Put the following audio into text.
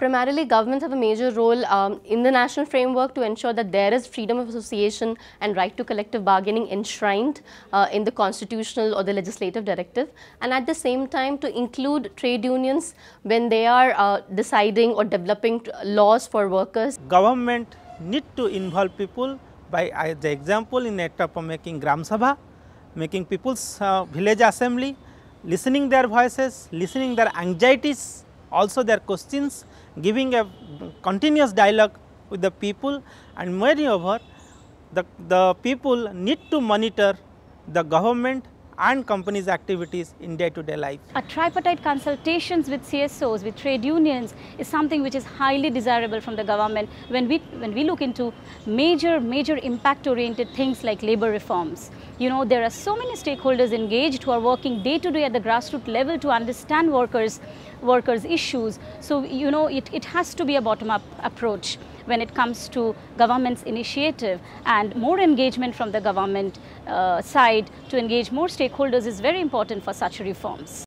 Primarily, governments have a major role um, in the national framework to ensure that there is freedom of association and right to collective bargaining enshrined uh, in the constitutional or the legislative directive. And at the same time, to include trade unions when they are uh, deciding or developing laws for workers. Government need to involve people by uh, the example in ETAPA making Gram Sabha, making people's uh, village assembly, listening their voices, listening their anxieties also their questions giving a continuous dialogue with the people and moreover the, the people need to monitor the government and companies' activities in day-to-day -day life. A tripartite consultations with CSOs, with trade unions is something which is highly desirable from the government when we, when we look into major, major impact-oriented things like labor reforms. You know, there are so many stakeholders engaged who are working day-to-day -day at the grassroots level to understand workers, workers' issues. So, you know, it, it has to be a bottom-up approach when it comes to government's initiative and more engagement from the government uh, side to engage more stakeholders is very important for such reforms.